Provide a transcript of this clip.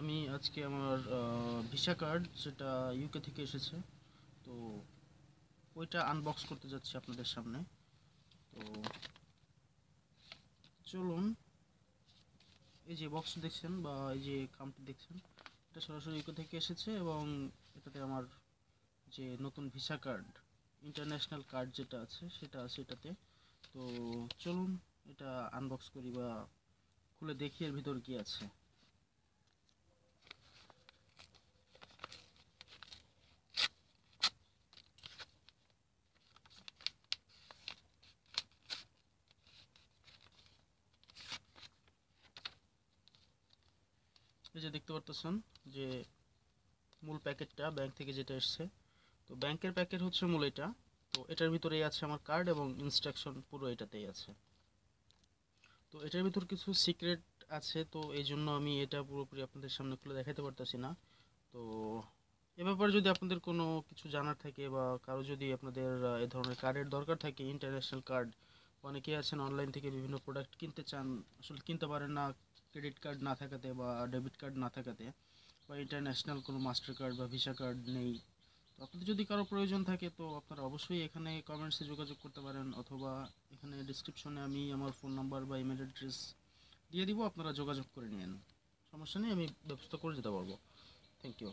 আমি আজকে আমার ভিসা কার্ড যেটা ইউকে থেকে এসেছে তো ওইটা আনবক্স করতে যাচ্ছি আপনাদের সামনে তো চলুন এই যে বক্স দেখছেন বা এই যে কাম দেখছেন এটা সরাসরি ইউকে থেকে এসেছে এবং এটাতে আমার যে নতুন ভিসা কার্ড ইন্টারন্যাশনাল কার্ড যেটা আছে সেটা আছে এটাতে তো চলুন এটা আনবক্স করি বা খুলে দেখি এর ভিতর কী আছে এই যে দেখতে পারতেছেন যে মূল প্যাকেটটা ব্যাংক থেকে যেটা এসছে তো ব্যাংকের প্যাকেট হচ্ছে মূল এটা তো এটার ভিতরেই আছে আমার কার্ড এবং ইনস্ট্রাকশন পুরো এটাতেই আছে তো এটার ভিতর কিছু সিক্রেট আছে তো এই জন্য আমি এটা পুরোপুরি আপনাদের সামনে খুলে দেখাতে পারতেছি না তো এ ব্যাপারে যদি আপনাদের কোনো কিছু জানার থাকে বা কারো যদি আপনাদের এ ধরনের কার্ডের দরকার থাকে ইন্টারন্যাশনাল কার্ড অনেকেই আছেন অনলাইন থেকে বিভিন্ন প্রোডাক্ট কিনতে চান আসলে কিনতে পারেন না ক্রেডিট কার্ড না থাকাতে বা ডেবিট কার্ড না থাকাতে বা ইন্টারন্যাশনাল কোনো মাস্টার কার্ড বা ভিসা কার্ড নেই তো আপনাদের যদি কারো প্রয়োজন থাকে তো আপনারা অবশ্যই এখানে কমেন্টসে যোগাযোগ করতে পারেন অথবা এখানে ডিসক্রিপশনে আমি আমার ফোন নাম্বার বা ইমেল অ্যাড্রেস দিয়ে দিব আপনারা যোগাযোগ করে নিন সমস্যা নেই আমি ব্যবস্থা করে দিতে পারবো থ্যাংক ইউ